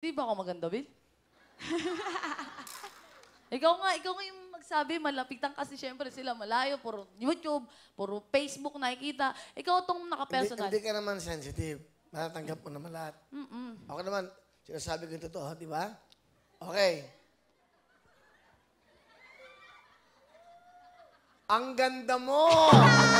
Di ba ako maganda, Bill? ikaw nga, ikaw nga yung magsabi, malapitan kasi siyempre sila malayo, puro YouTube, puro Facebook nakikita. Ikaw itong nakapersonal. Hindi, hindi ka naman sensitive. Matatanggap mo naman lahat. Mm-mm. Ako naman, sinasabi ko yung totoo, di ba? Okay. Ang ganda mo!